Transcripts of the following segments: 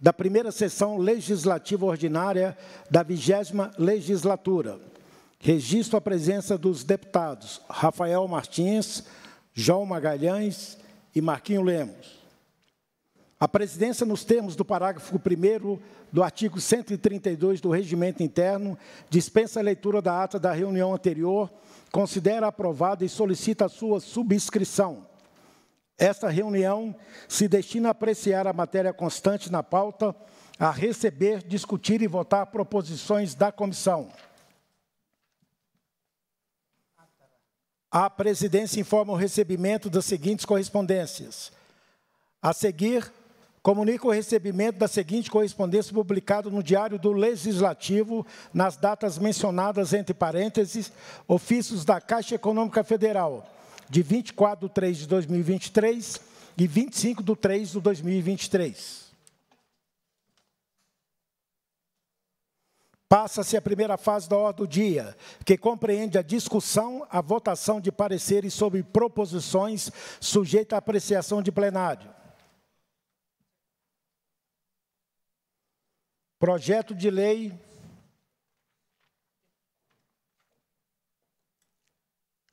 da primeira sessão legislativa ordinária da vigésima legislatura. Registro a presença dos deputados Rafael Martins, João Magalhães e Marquinho Lemos. A presidência, nos termos do parágrafo 1 do artigo 132 do Regimento Interno, dispensa a leitura da ata da reunião anterior, considera aprovada e solicita a sua subscrição. Esta reunião se destina a apreciar a matéria constante na pauta, a receber, discutir e votar proposições da comissão. A presidência informa o recebimento das seguintes correspondências. A seguir, comunica o recebimento da seguinte correspondência publicada no Diário do Legislativo, nas datas mencionadas entre parênteses, ofícios da Caixa Econômica Federal, de 24 de 3 de 2023 e 25 de 3 de 2023. Passa-se a primeira fase da ordem do dia, que compreende a discussão, a votação de pareceres sobre proposições sujeita à apreciação de plenário. Projeto de lei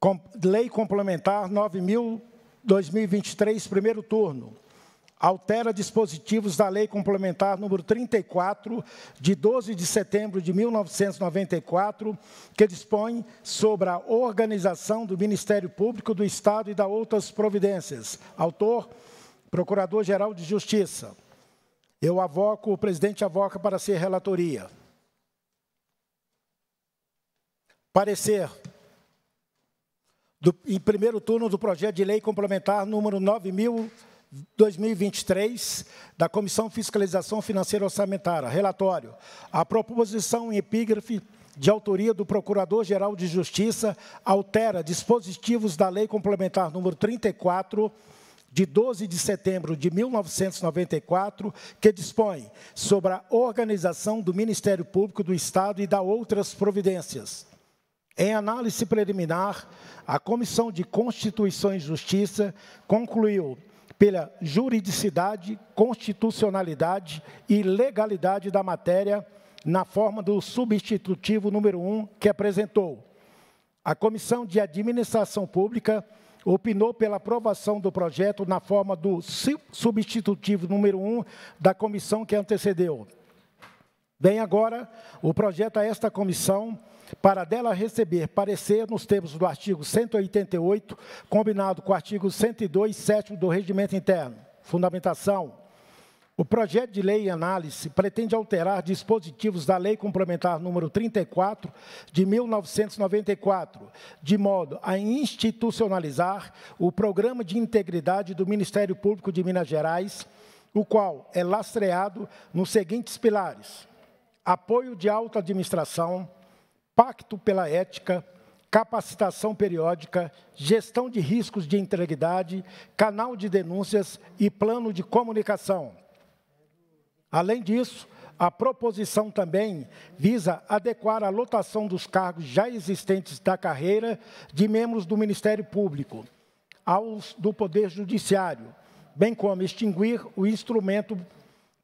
Com, lei complementar 9.000-2023, primeiro turno. Altera dispositivos da Lei Complementar número 34, de 12 de setembro de 1994, que dispõe sobre a organização do Ministério Público do Estado e da outras providências. Autor, Procurador-Geral de Justiça. Eu avoco, o presidente avoca para ser relatoria. Parecer do, em primeiro turno do projeto de lei complementar número 9000 2023 da Comissão Fiscalização Financeira Orçamentária. Relatório. A proposição em epígrafe de autoria do Procurador-Geral de Justiça altera dispositivos da Lei Complementar número 34 de 12 de setembro de 1994, que dispõe sobre a organização do Ministério Público do Estado e da outras providências. Em análise preliminar, a Comissão de Constituição e Justiça concluiu pela juridicidade, constitucionalidade e legalidade da matéria na forma do substitutivo número 1 um que apresentou. A Comissão de Administração Pública opinou pela aprovação do projeto na forma do substitutivo número 1 um da comissão que antecedeu. Vem agora o projeto a esta comissão para dela receber parecer nos termos do artigo 188, combinado com o artigo 102, 7 do Regimento Interno. Fundamentação. O projeto de lei em análise pretende alterar dispositivos da Lei Complementar número 34 de 1994, de modo a institucionalizar o Programa de Integridade do Ministério Público de Minas Gerais, o qual é lastreado nos seguintes pilares: apoio de alta administração, pacto pela ética, capacitação periódica, gestão de riscos de integridade, canal de denúncias e plano de comunicação. Além disso, a proposição também visa adequar a lotação dos cargos já existentes da carreira de membros do Ministério Público aos do Poder Judiciário, bem como extinguir o instrumento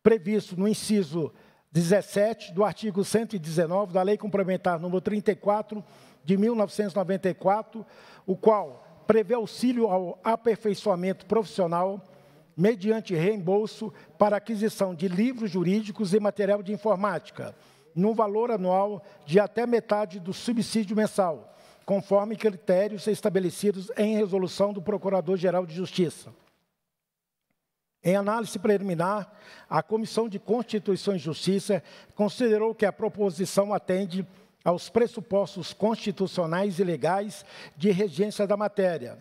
previsto no inciso 17 do artigo 119 da Lei Complementar nº 34 de 1994, o qual prevê auxílio ao aperfeiçoamento profissional mediante reembolso para aquisição de livros jurídicos e material de informática, num valor anual de até metade do subsídio mensal, conforme critérios estabelecidos em resolução do Procurador-Geral de Justiça. Em análise preliminar, a Comissão de Constituição e Justiça considerou que a proposição atende aos pressupostos constitucionais e legais de regência da matéria.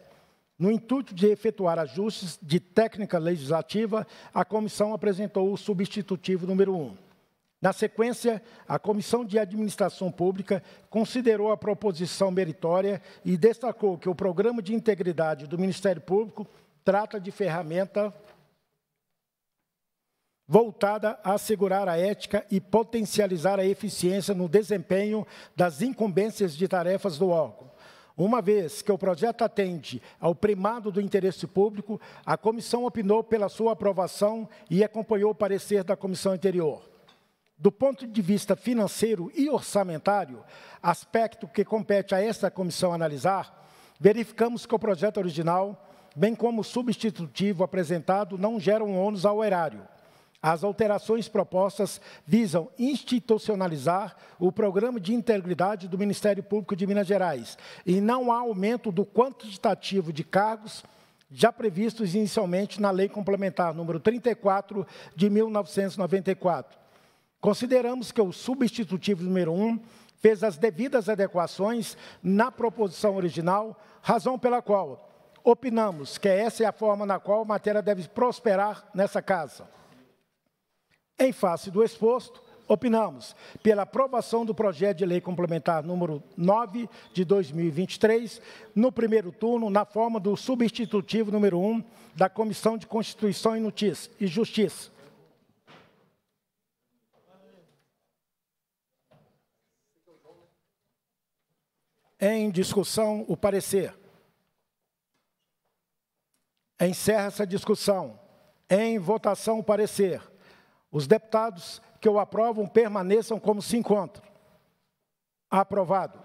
No intuito de efetuar ajustes de técnica legislativa, a comissão apresentou o substitutivo número 1. Na sequência, a Comissão de Administração Pública considerou a proposição meritória e destacou que o Programa de Integridade do Ministério Público trata de ferramenta voltada a assegurar a ética e potencializar a eficiência no desempenho das incumbências de tarefas do órgão. Uma vez que o projeto atende ao primado do interesse público, a comissão opinou pela sua aprovação e acompanhou o parecer da comissão anterior. Do ponto de vista financeiro e orçamentário, aspecto que compete a esta comissão analisar, verificamos que o projeto original, bem como o substitutivo apresentado, não geram ônus ao erário as alterações propostas visam institucionalizar o programa de integridade do Ministério Público de Minas Gerais e não há aumento do quantitativo de cargos já previstos inicialmente na Lei Complementar número 34 de 1994. Consideramos que o substitutivo número 1 fez as devidas adequações na proposição original, razão pela qual opinamos que essa é a forma na qual a matéria deve prosperar nessa casa. Em face do exposto, opinamos pela aprovação do projeto de lei complementar número 9 de 2023, no primeiro turno, na forma do substitutivo número 1 da Comissão de Constituição e Justiça. Em discussão, o parecer. Encerra-se a discussão. Em votação, o parecer. Os deputados que o aprovam permaneçam como se encontram. Aprovado.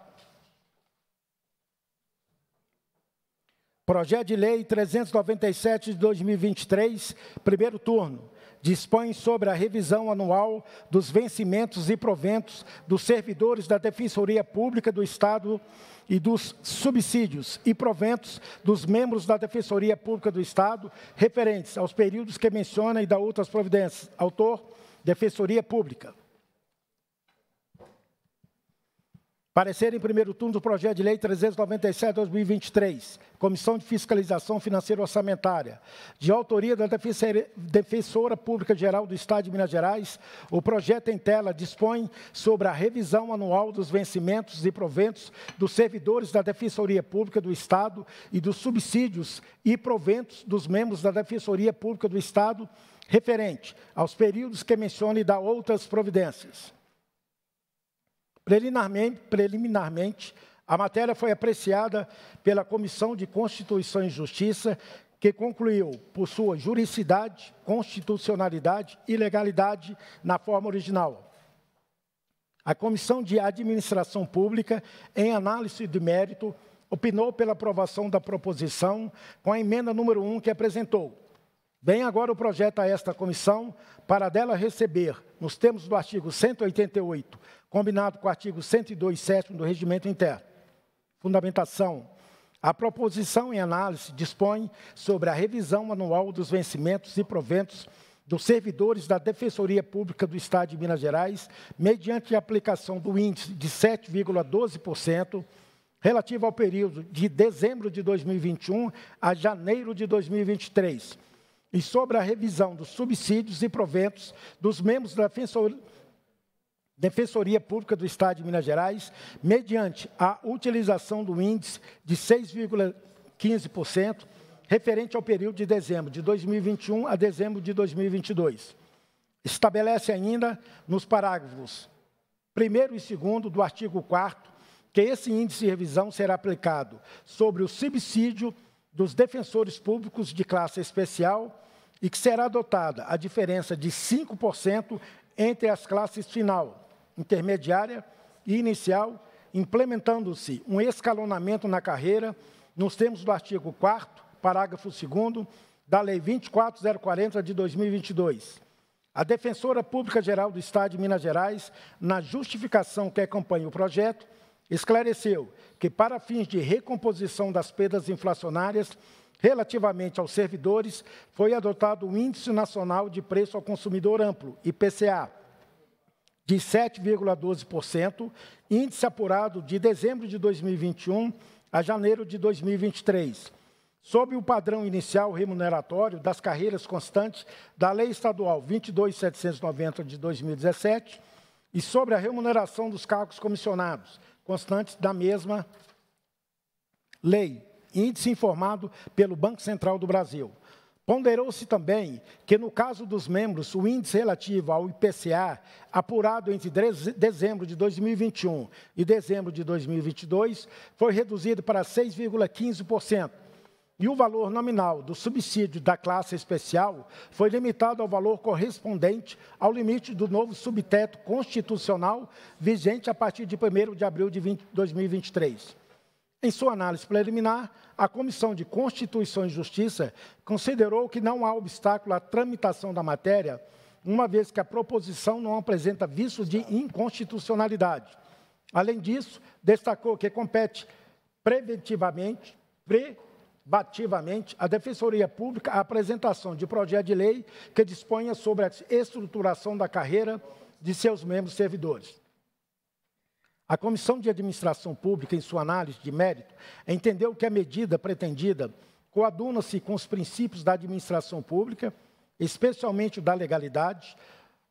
Projeto de Lei 397 de 2023, primeiro turno dispõe sobre a revisão anual dos vencimentos e proventos dos servidores da Defensoria Pública do Estado e dos subsídios e proventos dos membros da Defensoria Pública do Estado referentes aos períodos que menciona e da outras providências. Autor, Defensoria Pública. Parecer em primeiro turno do projeto de lei 397/2023, Comissão de Fiscalização Financeira Orçamentária, de autoria da Defensora Pública Geral do Estado de Minas Gerais, o projeto em tela dispõe sobre a revisão anual dos vencimentos e proventos dos servidores da Defensoria Pública do Estado e dos subsídios e proventos dos membros da Defensoria Pública do Estado referente aos períodos que mencione e dá outras providências. Preliminarmente, preliminarmente, a matéria foi apreciada pela Comissão de Constituição e Justiça, que concluiu por sua juridicidade, constitucionalidade e legalidade na forma original. A Comissão de Administração Pública, em análise de mérito, opinou pela aprovação da proposição com a emenda número 1 que apresentou, Vem agora o projeto a esta comissão para dela receber, nos termos do artigo 188, combinado com o artigo 102, 7 do Regimento Interno. Fundamentação. A proposição em análise dispõe sobre a revisão anual dos vencimentos e proventos dos servidores da Defensoria Pública do Estado de Minas Gerais, mediante a aplicação do índice de 7,12%, relativo ao período de dezembro de 2021 a janeiro de 2023 e sobre a revisão dos subsídios e proventos dos membros da Defensoria Pública do Estado de Minas Gerais, mediante a utilização do índice de 6,15%, referente ao período de dezembro de 2021 a dezembro de 2022. Estabelece ainda, nos parágrafos 1 e 2 do artigo 4 que esse índice de revisão será aplicado sobre o subsídio dos defensores públicos de classe especial e que será adotada a diferença de 5% entre as classes final, intermediária e inicial, implementando-se um escalonamento na carreira nos termos do artigo 4 parágrafo 2 da Lei 24040 de 2022. A Defensora Pública Geral do Estado de Minas Gerais, na justificação que acompanha o projeto, esclareceu que, para fins de recomposição das perdas inflacionárias, Relativamente aos servidores, foi adotado o Índice Nacional de Preço ao Consumidor Amplo, IPCA, de 7,12%, índice apurado de dezembro de 2021 a janeiro de 2023, sob o padrão inicial remuneratório das carreiras constantes da Lei Estadual 22.790 de 2017 e sobre a remuneração dos cargos comissionados, constantes da mesma lei índice informado pelo Banco Central do Brasil. Ponderou-se também que, no caso dos membros, o índice relativo ao IPCA, apurado entre dezembro de 2021 e dezembro de 2022, foi reduzido para 6,15%. E o valor nominal do subsídio da classe especial foi limitado ao valor correspondente ao limite do novo subteto constitucional vigente a partir de 1 de abril de 2023. Em sua análise preliminar, a Comissão de Constituição e Justiça considerou que não há obstáculo à tramitação da matéria, uma vez que a proposição não apresenta vícios de inconstitucionalidade. Além disso, destacou que compete preventivamente, prevativamente, a Defensoria Pública a apresentação de projeto de lei que disponha sobre a estruturação da carreira de seus membros servidores. A Comissão de Administração Pública, em sua análise de mérito, entendeu que a medida pretendida coaduna-se com os princípios da administração pública, especialmente o da legalidade,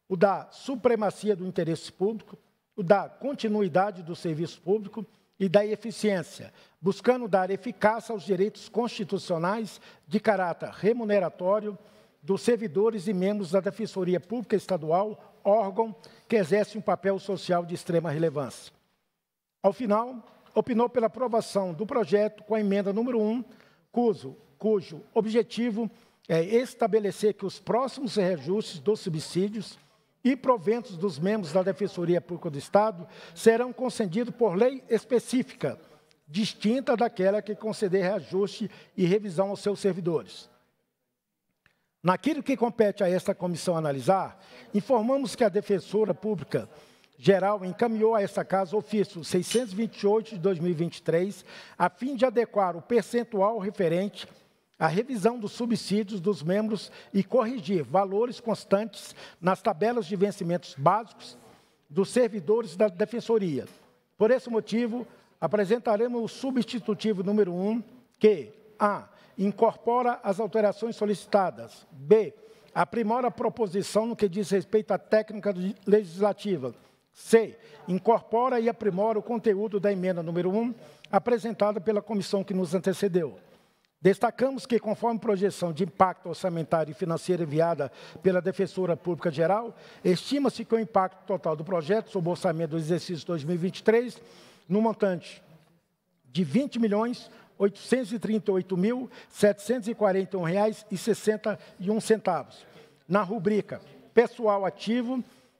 o da supremacia do interesse público, o da continuidade do serviço público e da eficiência, buscando dar eficácia aos direitos constitucionais de caráter remuneratório dos servidores e membros da Defensoria Pública Estadual, órgão que exerce um papel social de extrema relevância. Ao final, opinou pela aprovação do projeto com a emenda número 1, cujo, cujo objetivo é estabelecer que os próximos reajustes dos subsídios e proventos dos membros da Defensoria Pública do Estado serão concedidos por lei específica, distinta daquela que conceder reajuste e revisão aos seus servidores. Naquilo que compete a esta comissão analisar, informamos que a Defensora Pública geral encaminhou a essa casa ofício 628 de 2023, a fim de adequar o percentual referente à revisão dos subsídios dos membros e corrigir valores constantes nas tabelas de vencimentos básicos dos servidores da Defensoria. Por esse motivo, apresentaremos o substitutivo número 1, que a incorpora as alterações solicitadas, b aprimora a proposição no que diz respeito à técnica legislativa, C. Incorpora e aprimora o conteúdo da emenda número 1, apresentada pela comissão que nos antecedeu. Destacamos que, conforme projeção de impacto orçamentário e financeiro enviada pela Defensora Pública Geral, estima-se que o impacto total do projeto sobre o orçamento do exercício 2023, no montante de R$ 20 milhões na rubrica Pessoal Ativo,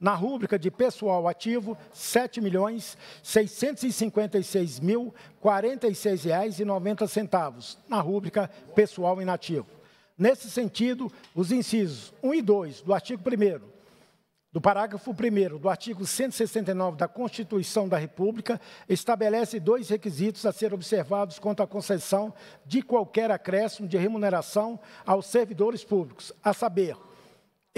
Na rúbrica de pessoal ativo, R$ 7.656.046,90. Na rúbrica pessoal inativo. Nesse sentido, os incisos 1 e 2 do artigo 1 do parágrafo 1 do artigo 169 da Constituição da República, estabelece dois requisitos a ser observados quanto à concessão de qualquer acréscimo de remuneração aos servidores públicos, a saber,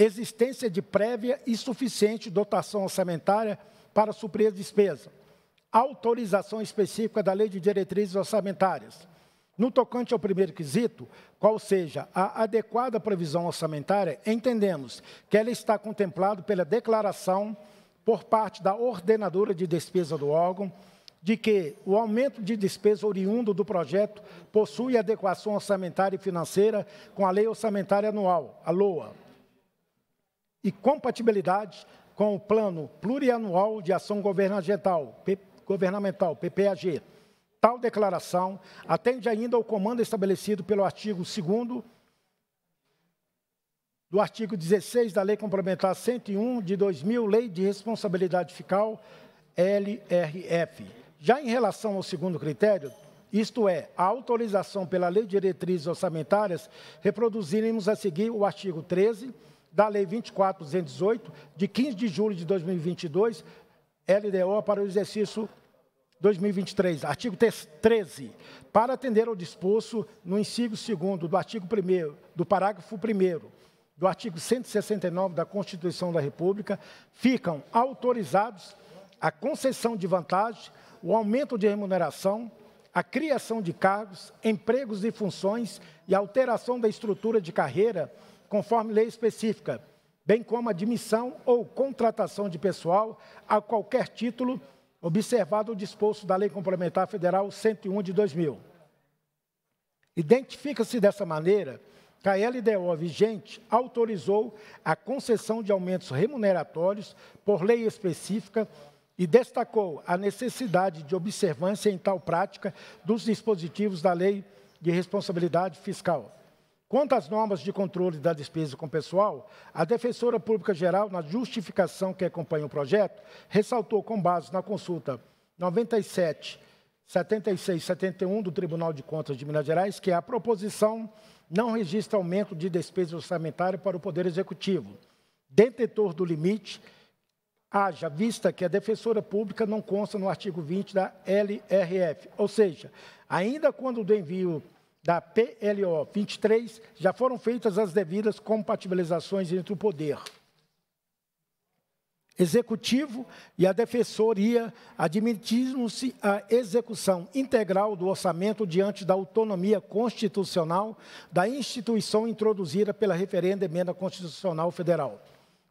existência de prévia e suficiente dotação orçamentária para suprir as despesas, autorização específica da Lei de Diretrizes Orçamentárias. No tocante ao primeiro quesito, qual seja a adequada previsão orçamentária, entendemos que ela está contemplada pela declaração por parte da ordenadora de despesa do órgão, de que o aumento de despesa oriundo do projeto possui adequação orçamentária e financeira com a Lei Orçamentária Anual, a LOA, e compatibilidade com o Plano Plurianual de Ação Governamental, governamental PPAG. Tal declaração atende ainda ao comando estabelecido pelo artigo 2 do artigo 16 da Lei Complementar 101 de 2000, Lei de Responsabilidade Fiscal, LRF. Já em relação ao segundo critério, isto é, a autorização pela Lei de Diretrizes Orçamentárias, reproduziremos a seguir o artigo 13 da Lei 24218, de 15 de julho de 2022, LDO para o exercício 2023, artigo 13. Para atender ao disposto no inciso 2 do artigo 1 do parágrafo 1 do artigo 169 da Constituição da República, ficam autorizados a concessão de vantagem, o aumento de remuneração, a criação de cargos, empregos e funções e alteração da estrutura de carreira conforme lei específica, bem como admissão ou contratação de pessoal a qualquer título, observado o disposto da Lei Complementar Federal 101 de 2000. Identifica-se dessa maneira que a LDO vigente autorizou a concessão de aumentos remuneratórios por lei específica e destacou a necessidade de observância em tal prática dos dispositivos da Lei de Responsabilidade Fiscal. Quanto às normas de controle da despesa com pessoal, a Defensora Pública Geral, na justificação que acompanha o projeto, ressaltou com base na consulta 97 76 71 do Tribunal de Contas de Minas Gerais que a proposição não registra aumento de despesa orçamentária para o Poder Executivo, detetor do limite, haja vista que a defensora pública não consta no artigo 20 da LRF, ou seja, ainda quando o envio da PLO 23, já foram feitas as devidas compatibilizações entre o poder executivo e a defensoria, admitindo-se a execução integral do orçamento diante da autonomia constitucional da instituição introduzida pela referenda emenda constitucional federal.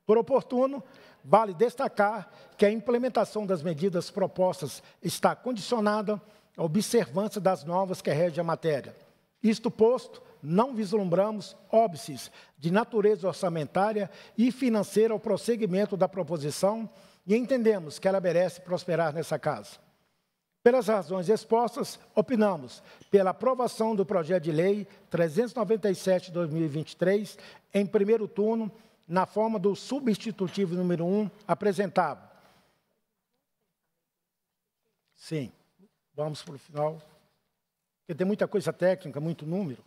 Por oportuno, vale destacar que a implementação das medidas propostas está condicionada à observância das novas que regem a matéria. Isto posto, não vislumbramos óbices de natureza orçamentária e financeira ao prosseguimento da proposição e entendemos que ela merece prosperar nessa casa. Pelas razões expostas, opinamos pela aprovação do projeto de lei 397/2023 em primeiro turno, na forma do substitutivo número 1 apresentado. Sim. Vamos para o final porque tem muita coisa técnica, muito número.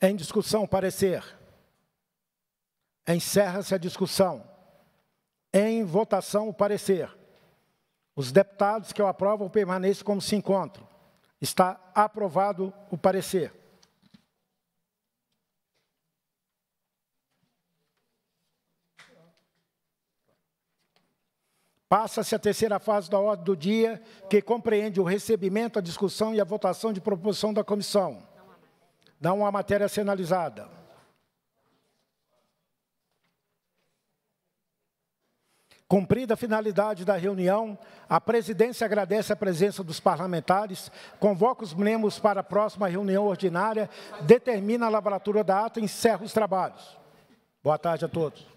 É em discussão parecer. Encerra-se a discussão. É em votação o parecer. Os deputados que o aprovam permaneçam como se encontram. Está aprovado o parecer. Passa-se a terceira fase da ordem do dia, que compreende o recebimento, a discussão e a votação de proposição da comissão. Não há matéria a ser analisada. Cumprida a finalidade da reunião, a presidência agradece a presença dos parlamentares, convoca os membros para a próxima reunião ordinária, determina a lavratura da ata e encerra os trabalhos. Boa tarde a todos.